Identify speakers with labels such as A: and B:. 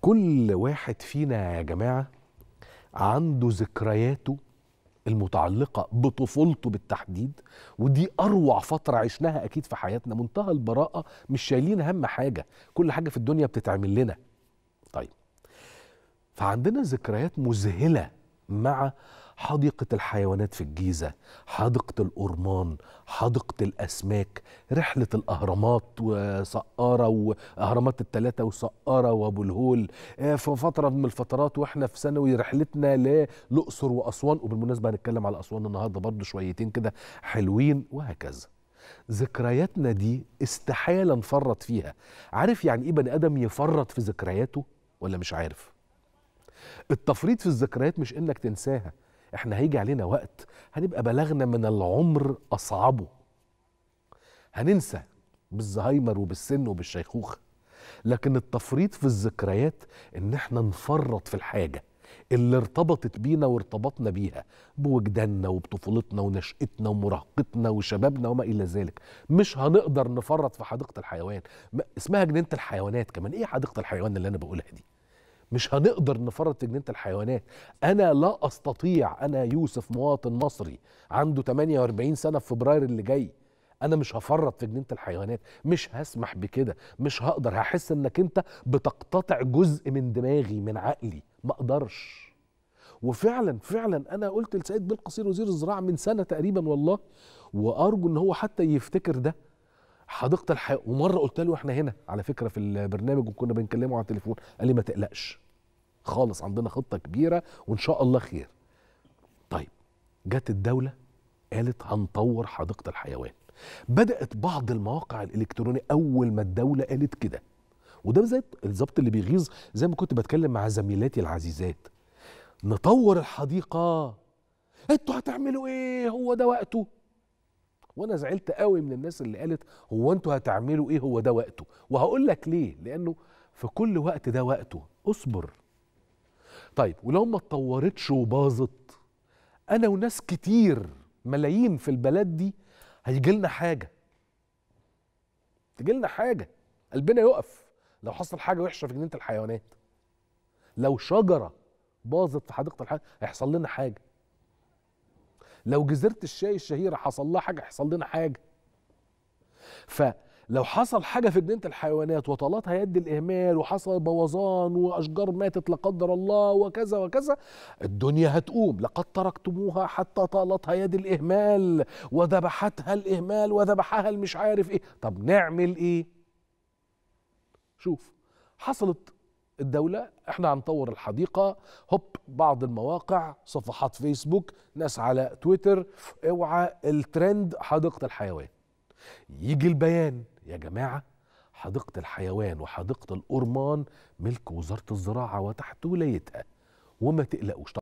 A: كل واحد فينا يا جماعه عنده ذكرياته المتعلقة بطفولته بالتحديد ودي أروع فترة عشناها أكيد في حياتنا منتهى البراءة مش شايلين هم حاجة كل حاجة في الدنيا بتتعمل لنا طيب فعندنا ذكريات مذهلة مع حديقة الحيوانات في الجيزة حديقة الأرمان حديقة الأسماك رحلة الأهرامات وسقارة وأهرامات التلاتة وسقارة وأبو الهول آه، في فترة من الفترات وإحنا في ثانوي رحلتنا للأقصر وأسوان وبالمناسبة هنتكلم على أسوان النهاردة برضو شويتين كده حلوين وهكذا ذكرياتنا دي استحالة نفرط فيها عارف يعني إيه بني آدم يفرط في ذكرياته ولا مش عارف؟ التفريط في الذكريات مش انك تنساها احنا هيجي علينا وقت هنبقى بلغنا من العمر اصعبه هننسى بالزهايمر وبالسن وبالشيخوخه لكن التفريط في الذكريات ان احنا نفرط في الحاجه اللي ارتبطت بينا وارتبطنا بيها بوجداننا وبطفولتنا ونشأتنا ومراهقتنا وشبابنا وما إلى ذلك مش هنقدر نفرط في حديقة الحيوان اسمها جنينة الحيوانات كمان إيه حديقة الحيوان اللي أنا بقولها دي مش هنقدر في جنينه الحيوانات أنا لا أستطيع أنا يوسف مواطن مصري عنده 48 سنة في فبراير اللي جاي أنا مش هفرط في جنينة الحيوانات مش هسمح بكده مش هقدر هحس إنك أنت بتقتطع جزء من دماغي من عقلي ما أقدرش وفعلا فعلا أنا قلت لسيد بالقصير وزير الزراعة من سنة تقريبا والله وأرجو إن هو حتى يفتكر ده حديقه الحيوان ومره قلت له احنا هنا على فكره في البرنامج وكنا بنكلمه على التليفون قال لي ما تقلقش خالص عندنا خطه كبيره وان شاء الله خير طيب جت الدوله قالت هنطور حديقه الحيوان بدات بعض المواقع الالكترونيه اول ما الدوله قالت كده وده زي الظبط اللي بيغيظ زي ما كنت بتكلم مع زميلاتي العزيزات نطور الحديقه انتوا هتعملوا ايه هو ده وقته وانا زعلت قوي من الناس اللي قالت هو انتوا هتعملوا ايه هو ده وقته وهقول لك ليه لانه في كل وقت ده وقته اصبر طيب ولو ما اتطورتش وباظت انا وناس كتير ملايين في البلد دي هيجي لنا حاجه تجي لنا حاجه قلبنا يقف لو حصل حاجه وحشه في جنينه الحيوانات لو شجره باظت في حديقه الحيوانات هيحصل لنا حاجه لو جزيره الشاي الشهيره حصل لها حاجه حصل لنا حاجه فلو حصل حاجه في جنينه الحيوانات وطالتها يد الاهمال وحصل بوظان واشجار ماتت لا قدر الله وكذا وكذا الدنيا هتقوم لقد تركتموها حتى طالتها يد الاهمال وذبحتها الاهمال وذبحها المش عارف ايه طب نعمل ايه شوف حصلت الدولة احنا هنطور الحديقة هوب بعض المواقع صفحات فيسبوك ناس على تويتر اوعى الترند حديقة الحيوان يجي البيان يا جماعة حديقة الحيوان وحديقة الأورمان ملك وزارة الزراعة وتحت ولايتها وما تقلقوش